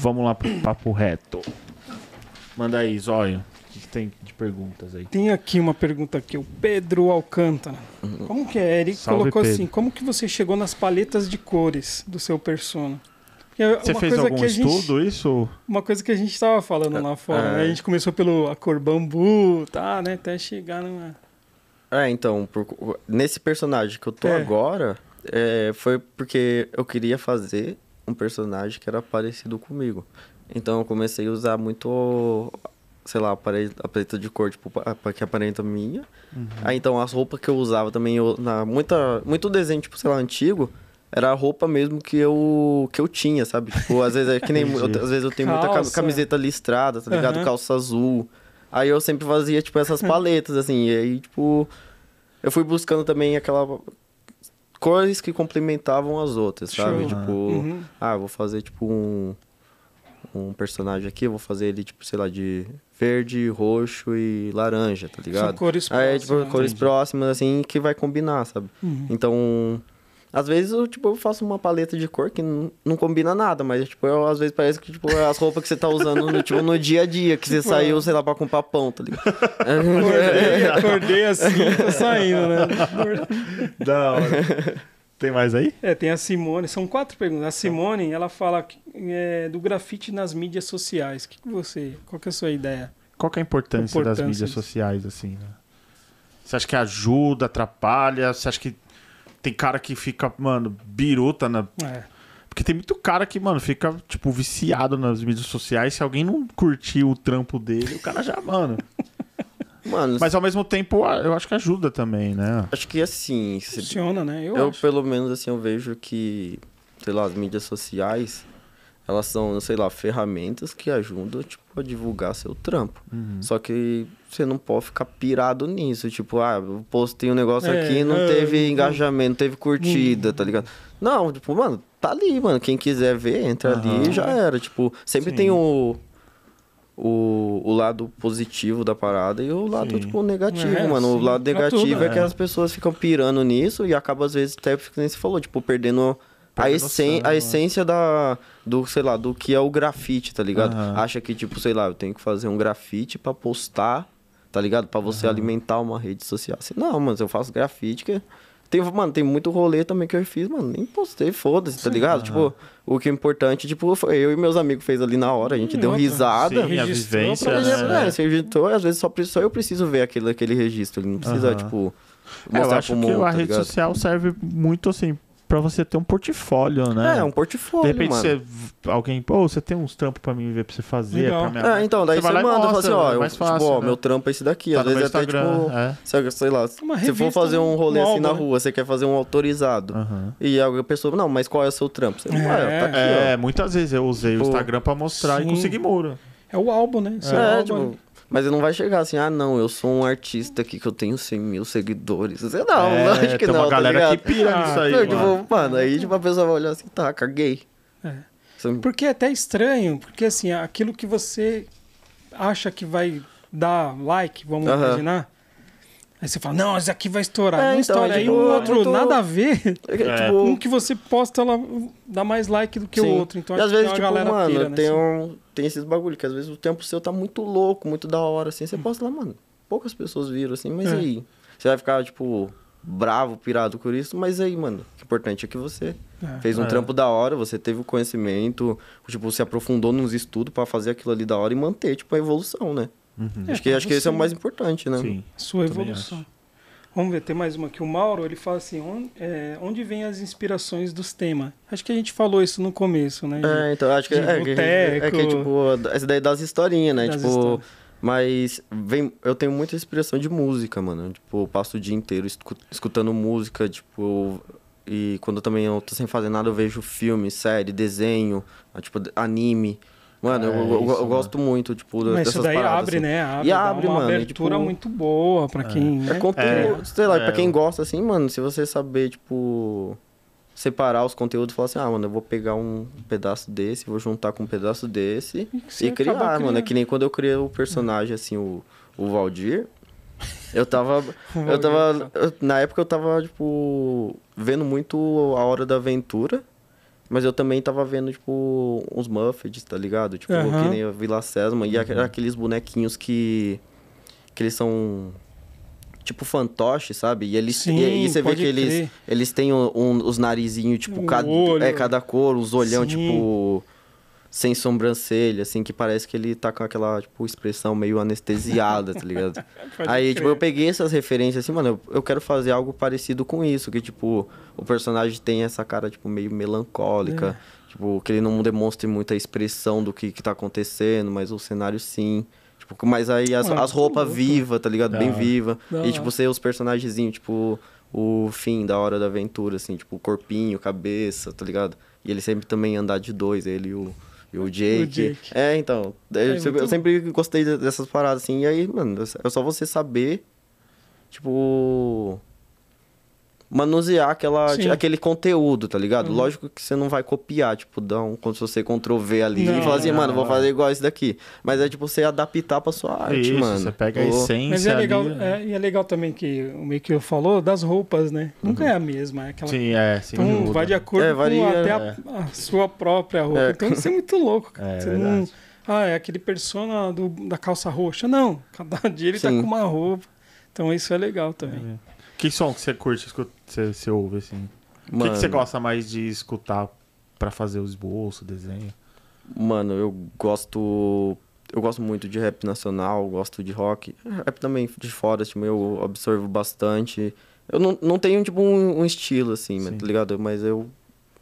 vamos lá pro papo reto. Manda aí, Zóio. O que tem de perguntas aí? Tem aqui uma pergunta aqui, o Pedro Alcântara. Uhum. Como que é? Eric Salve, colocou Pedro. assim, como que você chegou nas paletas de cores do seu persona? É você fez algum estudo gente, isso? Uma coisa que a gente estava falando é, lá fora. Né? É. A gente começou pelo a cor bambu, tá, né? Até chegar numa. É, então, por, nesse personagem que eu tô é. agora, é, foi porque eu queria fazer um personagem que era parecido comigo. Então eu comecei a usar muito, sei lá, a paleta de cor tipo, que aparenta minha. Uhum. Aí então as roupas que eu usava também, eu, na, muita, muito desenho, tipo, sei lá, antigo, era a roupa mesmo que eu que eu tinha, sabe? Tipo, às vezes é que nem eu, às vezes eu tenho Calça. muita camiseta listrada, tá ligado? Uhum. Calça azul. Aí eu sempre fazia tipo essas paletas assim, e aí tipo eu fui buscando também aquela coisas que complementavam as outras, sabe? Tipo, uhum. ah, vou fazer tipo um um personagem aqui, vou fazer ele tipo, sei lá, de verde, roxo e laranja, tá ligado? São cores próximas. Aí, tipo, cores próximas assim que vai combinar, sabe? Uhum. Então, às vezes eu, tipo, eu faço uma paleta de cor que não, não combina nada, mas, tipo, eu, às vezes parece que, tipo, as roupas que você tá usando no, tipo, no dia a dia, que você tipo, saiu, é. sei lá, pra comprar pão, tá ligado? acordei, é. acordei assim, tá saindo, né? da hora. Tem mais aí? É, tem a Simone. São quatro perguntas. A Simone, ela fala é, do grafite nas mídias sociais. Que que você, qual que é a sua ideia? Qual é a importância, importância das mídias disso? sociais, assim, né? Você acha que ajuda, atrapalha? Você acha que tem cara que fica, mano, biruta na. É. Porque tem muito cara que, mano, fica, tipo, viciado nas mídias sociais. Se alguém não curtir o trampo dele, o cara já, mano. Mano, Mas ao mesmo tempo, eu acho que ajuda também, né? Acho que assim. Se... Funciona, né? Eu, eu pelo menos, assim, eu vejo que, sei lá, as mídias sociais elas são, sei lá, ferramentas que ajudam, tipo, a divulgar seu trampo. Uhum. Só que você não pode ficar pirado nisso. Tipo, ah, eu postei um negócio é, aqui não é, teve é, engajamento, não teve curtida, uhum. tá ligado? Não, tipo, mano, tá ali, mano. Quem quiser ver, entra uhum. ali e já era. Tipo, sempre Sim. tem o, o, o lado positivo da parada e o lado, sim. tipo, negativo, é, mano. Sim, o lado negativo tudo, é, é, que é. as pessoas ficam pirando nisso e acaba, às vezes, até, como você falou, tipo, perdendo a, essen noção, a né? essência da do, sei lá, do que é o grafite, tá ligado? Uhum. Acha que, tipo, sei lá, eu tenho que fazer um grafite para postar, tá ligado? para você uhum. alimentar uma rede social. Assim, não, mas eu faço grafite que... Tem, mano, tem muito rolê também que eu fiz, mano. Nem postei, foda-se, tá ligado? Uhum. Tipo, o que é importante, tipo, foi eu e meus amigos fez ali na hora. A gente hum, deu risada. Sim, a vivência, pra... né? É, você às vezes só, só eu preciso ver aquele, aquele registro. Ele não precisa, tipo... É, eu acho que mundo, a tá rede ligado? social serve muito, assim, para você ter um portfólio, né? É, um portfólio. De repente mano. você. Alguém, pô, você tem uns trampos para mim ver para você fazer. Pra minha... É, então, daí você, você manda e fala assim, ó, é mais tipo, fácil, tipo, ó, né? meu trampo é esse daqui. Tá às vezes até, tipo, é. Sei, sei lá, se for fazer um rolê assim na rua, você quer fazer um autorizado. Uhum. E a pessoa, não, mas qual é o seu trampo? Você, tá é, tá aqui, é muitas vezes eu usei pô, o Instagram para mostrar sim. e consegui muro. É o álbum, né? é, é álbum, tipo, né? Mas ele não vai chegar assim, ah, não, eu sou um artista aqui que eu tenho 100 mil seguidores. Você não, é, não acho que tem não. Tem uma tá galera ligado? que pira nisso aí. Não, tipo, mano. Tipo, mano, aí tipo, a pessoa vai olhar assim, tá, caguei. É. Porque é até estranho, porque assim, aquilo que você acha que vai dar like, vamos uh -huh. imaginar. Aí você fala, não, isso aqui vai estourar. É, não então, estoura. Aí tipo, o outro, tô... Tipo, nada a ver. É, é, tipo... Um que você posta, ela dá mais like do que Sim. o outro. Então, e às vezes, tipo, galera mano, pira, tem né? um tem esses bagulho, que às vezes o tempo seu tá muito louco, muito da hora, assim. Você hum. posta lá, mano, poucas pessoas viram, assim, mas é. aí? Você vai ficar, tipo, bravo, pirado por isso, mas aí, mano, o importante é que você é, fez um é. trampo da hora, você teve o conhecimento, tipo, se aprofundou nos estudos para fazer aquilo ali da hora e manter, tipo, a evolução, né? Uhum. Acho é, que, acho que esse é o mais importante, né? Sim. Sua evolução. Vamos ver, tem mais uma aqui. O Mauro, ele fala assim, onde, é, onde vem as inspirações dos temas? Acho que a gente falou isso no começo, né? De, é, então, acho que... É, boteco, é, é, é tipo, essa ideia é das historinhas, né? Das tipo, histórias. mas vem, eu tenho muita inspiração de música, mano. Tipo, eu passo o dia inteiro escutando música, tipo... E quando também eu tô sem fazer nada, eu vejo filme, série, desenho, tipo, anime... Mano, é eu, eu, isso, eu gosto mano. muito, tipo, Mas isso daí paradas, abre, assim. né? Abre, e abre, uma mano. abertura tipo, muito boa pra é. quem... Né? É, conteúdo, é. sei lá, é. pra quem gosta, assim, mano, se você saber, tipo separar os conteúdos e falar assim, ah, mano, eu vou pegar um pedaço desse, vou juntar com um pedaço desse e, e criar, criando. mano. É que nem quando eu criei o personagem, assim, o, o Valdir. Eu tava. eu tava. Tá. Eu, na época eu tava, tipo, vendo muito A Hora da Aventura. Mas eu também tava vendo, tipo, uns Muffets, tá ligado? Tipo, uhum. que nem a Vila Sesma. E uhum. aqueles bonequinhos que. que eles são. Tipo fantoche, sabe? E eles Sim, e, você vê que eles, eles têm um, um, os narizinhos, tipo, um cada, é, cada cor, os olhão, Sim. tipo sem sobrancelha, assim, que parece que ele tá com aquela, tipo, expressão meio anestesiada, tá ligado? Aí, crer. tipo, eu peguei essas referências assim, mano, eu, eu, quero fazer algo parecido com isso, que, tipo, o personagem tem essa cara, tipo, meio melancólica, é. tipo, que ele não demonstre muita expressão do que, que tá acontecendo, mas o cenário sim. Tipo, mas aí as, as roupas viva, tá ligado? Bem viva. e, tipo, ser os personagenzinhos, tipo, o fim da hora da aventura, assim, tipo, corpinho, cabeça, tá ligado? E ele sempre também andar de dois, ele e o e o Jake. O Jake. É, então. É, eu, eu, sempre gostei dessas paradas, assim. E aí, mano, é só você saber, tipo manusear aquela, aquele conteúdo, tá ligado? Uhum. Lógico que você não vai copiar, tipo, dar um como se você Ctrl V ali não, e falar assim, mano, vou fazer igual isso daqui. Mas é tipo você adaptar pra sua arte, isso, mano. Você pega a essência. Mas é legal, ali, né? é, e é legal também que o meio que eu falou das roupas, né? Nunca uhum. é a mesma. É aquela... Sim, é, sim. Então muda. vai de acordo é, varia, com até a, é. a, sua própria roupa. É. Então isso é muito louco, cara. É, é você não. Ah, é aquele persona do, da calça roxa. Não, cada dia ele tá sim. tá com uma roupa. Então isso é legal também. É. Que som que você curte, você, você ouve, assim? O que, que você gosta mais de escutar para fazer o esboço, o desenho? Mano, eu gosto. Eu gosto muito de rap nacional, gosto de rock. Rap também de fora, tipo, eu absorvo bastante. Eu não, não tenho, tipo, um, um estilo, assim, Sim. tá ligado? Mas eu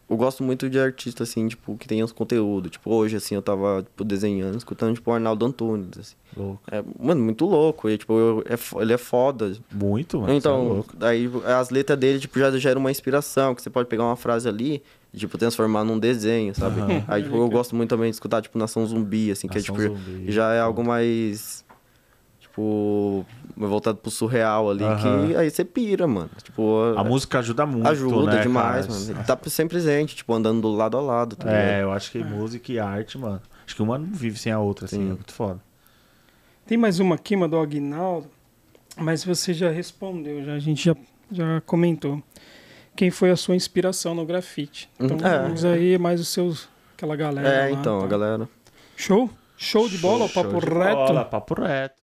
eu gosto muito de artista, assim, tipo, que tem os conteúdos. Tipo, hoje, assim, eu tava, tipo, desenhando, escutando, tipo, o Arnaldo Antunes, assim. Louco. É, mano, muito louco. E, tipo, eu, é, ele é foda. Muito, mano. É então, é aí as letras dele, tipo, já geram uma inspiração, que você pode pegar uma frase ali e, tipo, transformar num desenho, sabe? Uhum. Aí, tipo, eu gosto muito também de escutar, tipo, Nação Zumbi, assim, Nação que é, tipo, Zumbi. já é algo mais tipo, voltado pro surreal ali, que aí você pira, mano. Tipo, a música ajuda muito, Ajuda né, demais, cara? mano. tá sempre presente, tipo, andando do lado a lado. Tá é, vendo? eu acho que música e arte, mano. Acho que uma não vive sem a outra, assim, Sim. é muito foda. Tem mais uma aqui, uma do Aguinaldo, mas você já respondeu, já, a gente já, já comentou. Quem foi a sua inspiração no grafite? Uhum. Então, é. usa aí é mais os seus, aquela galera. É, lá, então, tá. a galera. Show? Show de bola, show, papo show reto. Bola, papo reto.